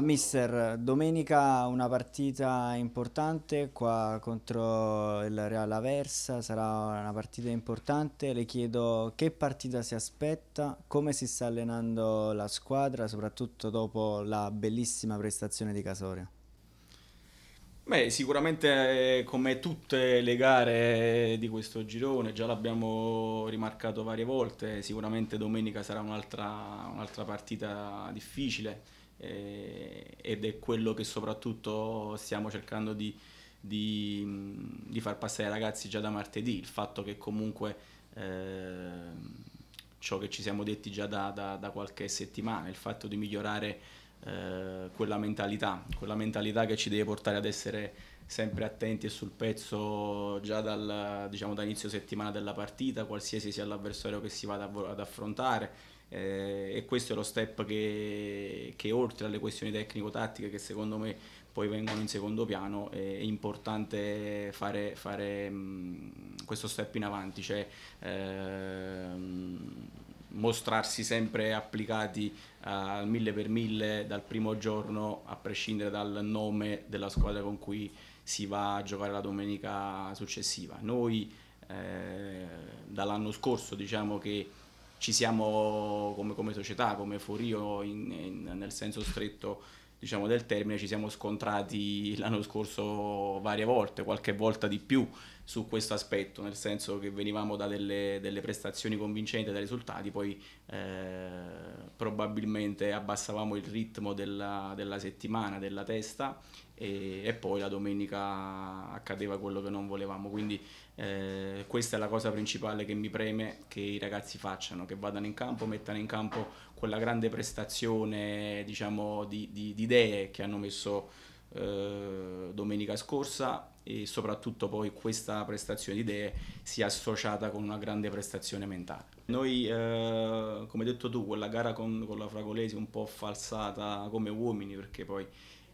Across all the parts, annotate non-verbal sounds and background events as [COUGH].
Mister, domenica una partita importante qua contro il Real Aversa, sarà una partita importante, le chiedo che partita si aspetta, come si sta allenando la squadra, soprattutto dopo la bellissima prestazione di Casoria. Beh, sicuramente eh, come tutte le gare eh, di questo girone, già l'abbiamo rimarcato varie volte, sicuramente domenica sarà un'altra un partita difficile eh, ed è quello che soprattutto stiamo cercando di, di, di, far passare ai ragazzi già da martedì, il fatto che comunque eh, ciò che ci siamo detti già da, da, da qualche settimana, il fatto di migliorare eh, quella mentalità, quella mentalità che ci deve portare ad essere sempre attenti e sul pezzo già dal, diciamo, da inizio settimana della partita, qualsiasi sia l'avversario che si vada ad affrontare eh, e questo è lo step che, che oltre alle questioni tecnico-tattiche che secondo me poi vengono in secondo piano, è importante fare, fare mh, questo step in avanti, cioè ehm, mostrarsi sempre applicati al mille per mille dal primo giorno, a prescindere dal nome della squadra con cui si va a giocare la domenica successiva. Noi eh, dall'anno scorso diciamo che ci siamo come, come società, come Forio in, in, nel senso stretto diciamo, del termine ci siamo scontrati l'anno scorso varie volte, qualche volta di più su questo aspetto, nel senso che venivamo da delle, delle prestazioni convincenti, dai risultati, poi eh, probabilmente abbassavamo il ritmo della, della settimana, della testa e, e, poi la domenica accadeva quello che non volevamo. Quindi eh, questa è la cosa principale che mi preme che i ragazzi facciano, che vadano in campo, mettano in campo quella grande prestazione diciamo, di, di, di, idee che hanno messo eh, domenica scorsa e soprattutto poi questa prestazione di idee si è associata con una grande prestazione mentale. Noi, eh, come hai detto tu, quella gara con, con, la Fragolesi un po' falsata come uomini perché poi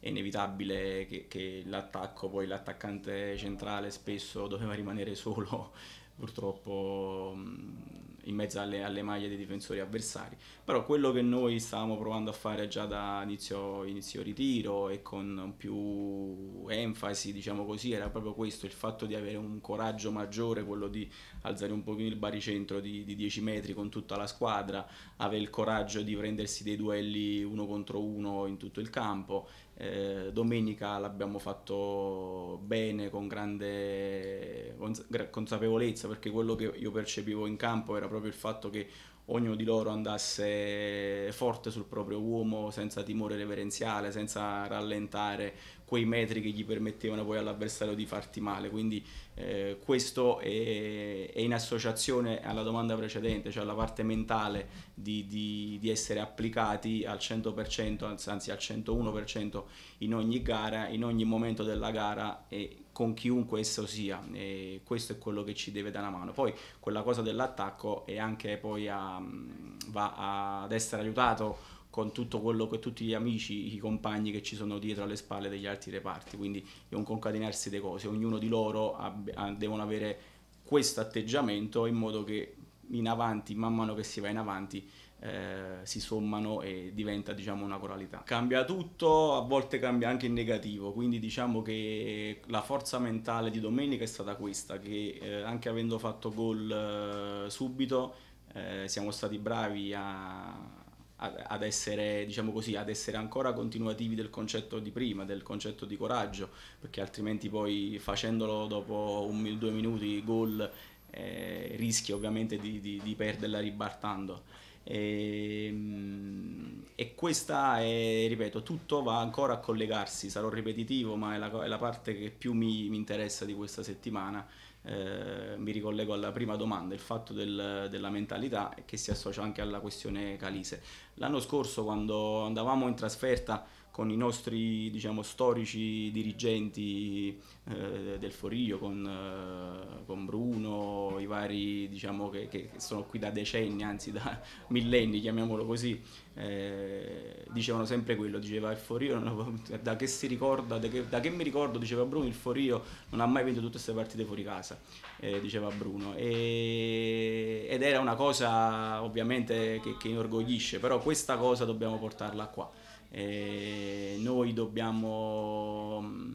è inevitabile che, che l'attacco, poi l'attaccante centrale spesso doveva rimanere [LAUGHS] solo purtroppo mm, in mezzo alle, alle, maglie dei difensori avversari. Però quello che noi stavamo provando a fare già da inizio, inizio ritiro e con più enfasi, diciamo così, era proprio questo, il fatto di avere un coraggio maggiore, quello di alzare un pochino il baricentro di, di 10 metri con tutta la squadra, avere il coraggio di prendersi dei duelli uno contro uno in tutto il campo eh, domenica l'abbiamo fatto bene, con grande consapevolezza, perché quello che io percepivo in campo era proprio il fatto che ognuno di loro andasse forte sul proprio uomo senza timore reverenziale, senza rallentare quei metri che gli permettevano poi all'avversario di farti male. Quindi eh, questo è, è, in associazione alla domanda precedente, cioè alla parte mentale di, di, di essere applicati al 100%, anzi al 101% in ogni gara, in ogni momento della gara e con chiunque esso sia e questo è quello che ci deve dare una mano. Poi quella cosa dell'attacco è anche poi a, va a, ad essere aiutato con tutto quello che tutti gli amici, i compagni che ci sono dietro alle spalle degli altri reparti, quindi è un concatenarsi delle cose, ognuno di loro ab- a- devono avere questo atteggiamento in modo che in avanti, man mano che si va in avanti, eh, si sommano e diventa diciamo una coralità. Cambia tutto, a volte cambia anche in negativo, quindi diciamo che la forza mentale di domenica è stata questa, che eh, anche avendo fatto gol eh, subito eh, siamo stati bravi a, ad, essere, diciamo così, ad essere ancora continuativi del concetto di prima, del concetto di coraggio, perché altrimenti poi facendolo dopo un, due minuti gol eh, rischi ovviamente di, di, di perderla ribartando. E, ehm, e, questa è, ripeto, tutto va ancora a collegarsi, sarò ripetitivo, ma è la, è la parte che più mi, mi, interessa di questa settimana. Eh, mi ricollego alla prima domanda, il fatto del, della mentalità che si associa anche alla questione Calise. L'anno scorso quando andavamo in trasferta con i nostri diciamo, storici dirigenti eh, del Forio, con, eh, con, Bruno, i vari diciamo, che, che, sono qui da decenni, anzi da [LAUGHS] millenni, chiamiamolo così, eh, dicevano sempre quello, diceva il Forio, [LAUGHS] da che si ricorda, da che, da che mi ricordo, diceva Bruno, il Forio non ha mai vinto tutte queste partite fuori casa, eh, diceva Bruno, e, ed era una cosa ovviamente che, che inorgoglisce, però questa cosa dobbiamo portarla qua eh, noi dobbiamo mm,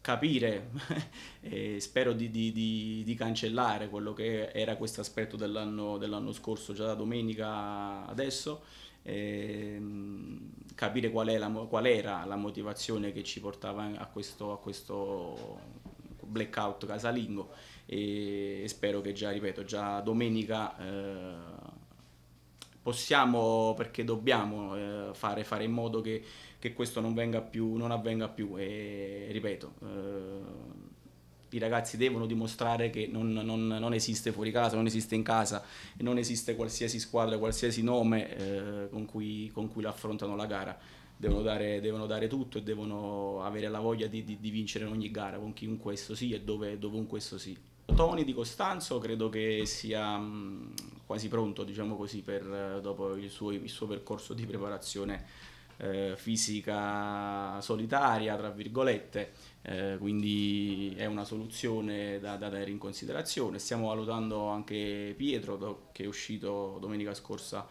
capire, [LAUGHS] eh, spero di, di, di, di, cancellare quello che era questo aspetto dell'anno, dell scorso, già da domenica adesso, eh, capire qual, la, qual, era la motivazione che ci portava a questo, a questo blackout casalingo e, spero che già, ripeto, già domenica eh, possiamo perché dobbiamo eh, fare, fare, in modo che, che questo non, più, non, avvenga più e ripeto eh, i ragazzi devono dimostrare che non, non, non, esiste fuori casa, non esiste in casa non esiste qualsiasi squadra, qualsiasi nome eh, con, cui, con cui l'affrontano la gara. Devono dare, devono dare, tutto e devono avere la voglia di, di, di vincere in ogni gara, con chiunque esso sia e dove, dovunque esso sia. Toni di Costanzo credo che sia mm, quasi pronto, diciamo così, per, eh, dopo il suo, il suo, percorso di preparazione eh, fisica solitaria, tra virgolette, eh, quindi è una soluzione da, da tenere in considerazione. Stiamo valutando anche Pietro do, che è uscito domenica scorsa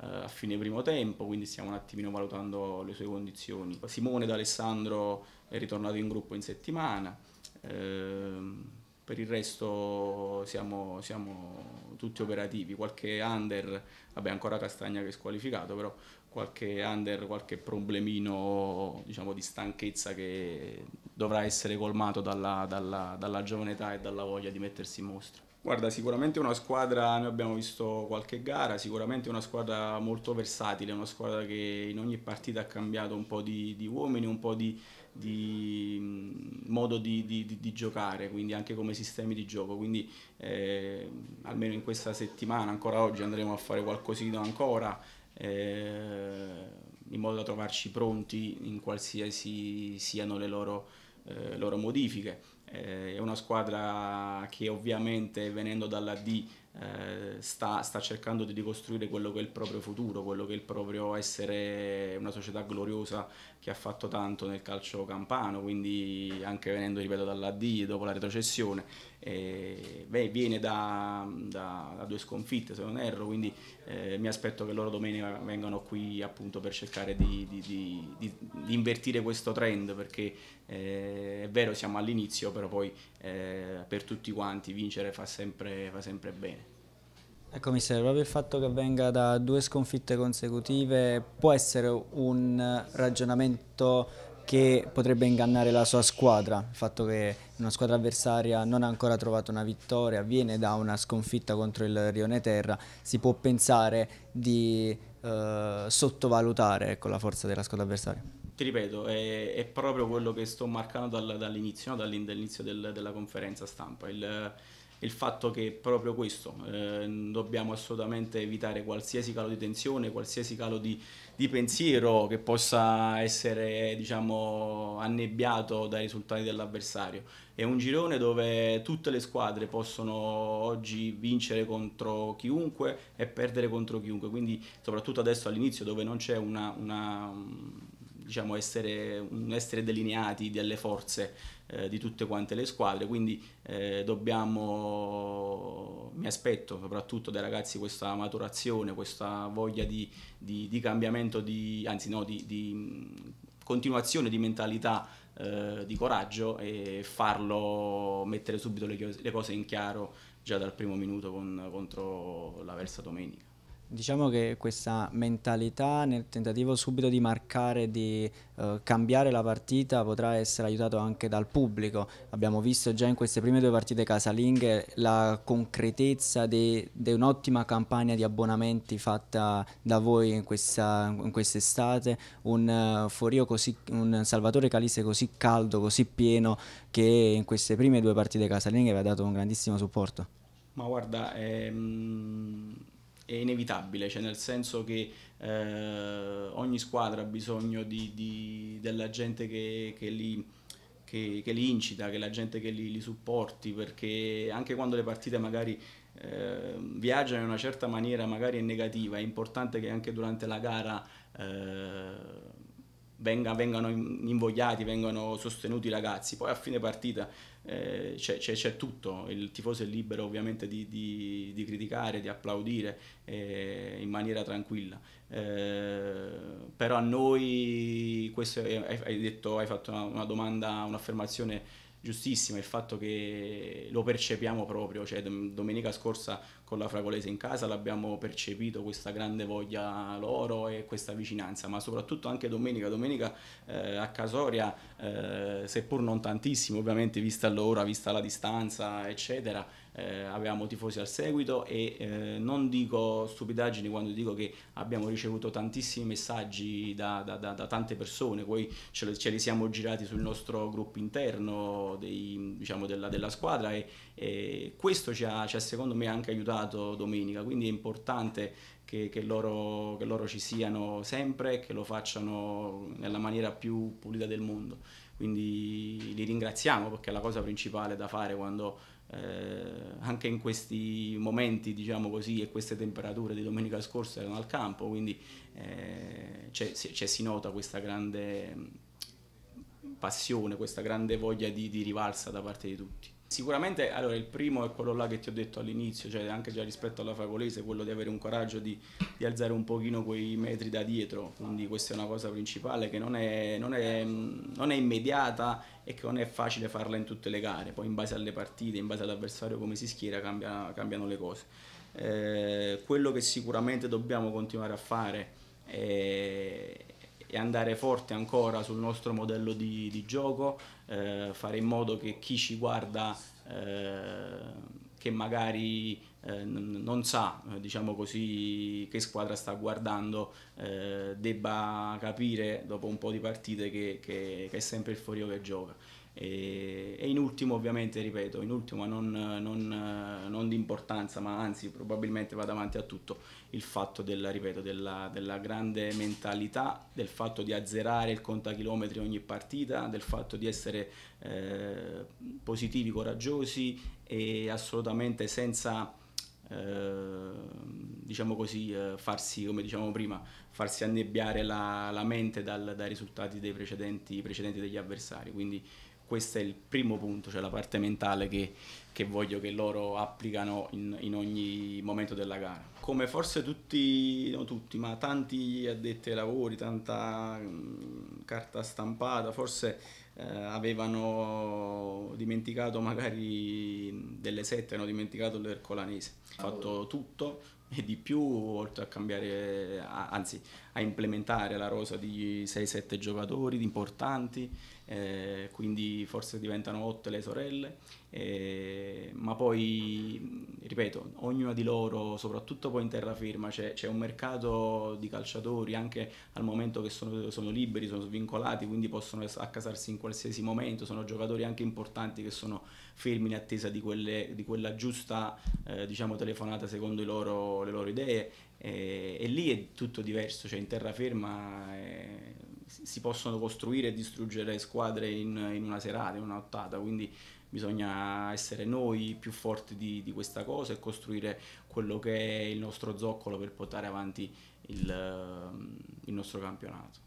eh, a fine primo tempo, quindi stiamo un attimino valutando le sue condizioni. Simone D'Alessandro è ritornato in gruppo in settimana. Ehm, per il resto siamo, siamo, tutti operativi, qualche under, vabbè ancora Castagna che è squalificato, però qualche under, qualche problemino diciamo, di stanchezza che dovrà essere colmato dalla, dalla, dalla giovane età e dalla voglia di mettersi in mostra. Guarda, sicuramente una squadra, noi abbiamo visto qualche gara, sicuramente una squadra molto versatile, una squadra che in ogni partita ha cambiato un po' di, di uomini, un po' di, di mm, modo di, di, giocare, quindi anche come sistemi di gioco. Quindi eh, almeno in questa settimana, ancora oggi, andremo a fare qualcosina ancora. Eh, in modo da trovarci pronti in qualsiasi siano le loro, eh, loro modifiche. Eh, è una squadra che ovviamente venendo dalla D eh, sta, sta, cercando di ricostruire quello che è il proprio futuro, quello che è il proprio essere una società gloriosa che ha fatto tanto nel calcio campano, quindi anche venendo, ripeto, dalla D dopo la retrocessione eh, beh, viene da, da, da, due sconfitte se non erro, quindi eh, mi aspetto che loro domenica vengano qui appunto per cercare di, di, di, di invertire questo trend perché eh, è vero siamo all'inizio però poi eh, per tutti quanti vincere fa sempre, fa sempre bene. Ecco, mister, proprio il fatto che venga da due sconfitte consecutive può essere un ragionamento che potrebbe ingannare la sua squadra, il fatto che una squadra avversaria non ha ancora trovato una vittoria, viene da una sconfitta contro il Rione Terra, si può pensare di eh, sottovalutare ecco, la forza della squadra avversaria. Ti ripeto, è, è proprio quello che sto marcando dall'inizio, dall dall'inizio del, della conferenza stampa. Il, il fatto che è proprio questo, eh, dobbiamo assolutamente evitare qualsiasi calo di tensione, qualsiasi calo di, di pensiero che possa essere diciamo, annebbiato dai risultati dell'avversario. È un girone dove tutte le squadre possono oggi vincere contro chiunque e perdere contro chiunque, quindi soprattutto adesso all'inizio dove non c'è una, una diciamo essere, essere, delineati delle forze eh, di tutte quante le squadre, quindi eh, dobbiamo, mi aspetto soprattutto dai ragazzi questa maturazione, questa voglia di, di, di cambiamento, di, anzi no, di, di continuazione di mentalità, eh, di coraggio e farlo mettere subito le, le, cose in chiaro già dal primo minuto con, contro la Versa domenica. Diciamo che questa mentalità nel tentativo subito di marcare, di eh, cambiare la partita potrà essere aiutato anche dal pubblico. Abbiamo visto già in queste prime due partite casalinghe la concretezza di, un'ottima campagna di abbonamenti fatta da voi in, quest'estate, quest un, uh, così, un Salvatore Calisse così caldo, così pieno che in queste prime due partite casalinghe vi ha dato un grandissimo supporto. Ma guarda, ehm è inevitabile, cioè nel senso che eh, ogni squadra ha bisogno di, di, della gente che, che li che, che, li incita, che la gente che li, li supporti, perché anche quando le partite magari eh, viaggiano in una certa maniera, magari è negativa, è importante che anche durante la gara eh, venga, vengano invogliati, vengano sostenuti i ragazzi. Poi a fine partita eh, c'è, c'è, c'è, tutto, il tifoso è libero ovviamente di, di, di criticare, di applaudire eh, in maniera tranquilla. Eh, però a noi, questo hai, hai detto, hai fatto una, una domanda, un'affermazione giustissima il fatto che lo percepiamo proprio, cioè domenica scorsa con la Fragolese in casa l'abbiamo percepito questa grande voglia loro e questa vicinanza, ma soprattutto anche domenica, domenica eh, a Casoria, eh, seppur non tantissimo ovviamente vista l'ora, vista la distanza eccetera, eh, avevamo tifosi al seguito e eh, non dico stupidaggini quando dico che abbiamo ricevuto tantissimi messaggi da, da, da, da tante persone, poi ce li, ce li, siamo girati sul nostro gruppo interno dei, diciamo, della, della, squadra e, e questo ci ha, ci ha, secondo me anche aiutato domenica, quindi è importante che, che, loro, che loro ci siano sempre e che lo facciano nella maniera più pulita del mondo. Quindi li ringraziamo perché è la cosa principale da fare quando eh, anche in questi momenti diciamo così e queste temperature di domenica scorsa erano al campo quindi eh, c'è, c'è, si nota questa grande mm, passione, questa grande voglia di, di rivalsa da parte di tutti. Sicuramente allora, il primo è quello là che ti ho detto all'inizio, cioè anche già rispetto alla favolese, quello di avere un coraggio di, di, alzare un pochino quei metri da dietro, quindi questa è una cosa principale che non è, non, è, non è, immediata e che non è facile farla in tutte le gare, poi in base alle partite, in base all'avversario come si schiera cambia, cambiano le cose. Eh, quello che sicuramente dobbiamo continuare a fare è e andare forte ancora sul nostro modello di, di gioco, eh, fare in modo che chi ci guarda eh, che magari eh, non sa eh, diciamo così, che squadra sta guardando eh, debba capire dopo un po' di partite che, che, che è sempre il Forio che gioca. E, e, in ultimo ovviamente, ripeto, in ultimo non, non, non, di importanza, ma anzi probabilmente va davanti a tutto il fatto del, ripeto, della, della, grande mentalità, del fatto di azzerare il contachilometri ogni partita, del fatto di essere eh, positivi, coraggiosi e assolutamente senza... Eh, diciamo così, eh, farsi, come diciamo prima, farsi annebbiare la, la mente dal, dai risultati dei precedenti, precedenti degli avversari. Quindi questo è il primo punto, cioè la parte mentale che, che voglio che loro applicano in, in, ogni momento della gara. Come forse tutti, non tutti, ma tanti addetti ai lavori, tanta mh, mm, carta stampata, forse eh, avevano dimenticato magari delle sette, hanno dimenticato l'ercolanese. Ho fatto tutto e di più, oltre a cambiare, anzi a implementare la rosa di 6-7 giocatori importanti, eh, quindi forse diventano otto le sorelle, eh, ma poi, ripeto, ognuna di loro, soprattutto poi in terraferma, c'è, c'è un mercato di calciatori anche al momento che sono, sono, liberi, sono svincolati, quindi possono accasarsi in qualsiasi momento, sono giocatori anche importanti che sono fermi in attesa di, quelle, di quella giusta eh, diciamo, telefonata secondo loro, le loro idee e, eh, e, lì è tutto diverso, cioè in terraferma... È, si possono costruire e distruggere squadre in, in una serata, in una nottata, quindi bisogna essere noi più forti di, di, questa cosa e costruire quello che è il nostro zoccolo per portare avanti il, il nostro campionato.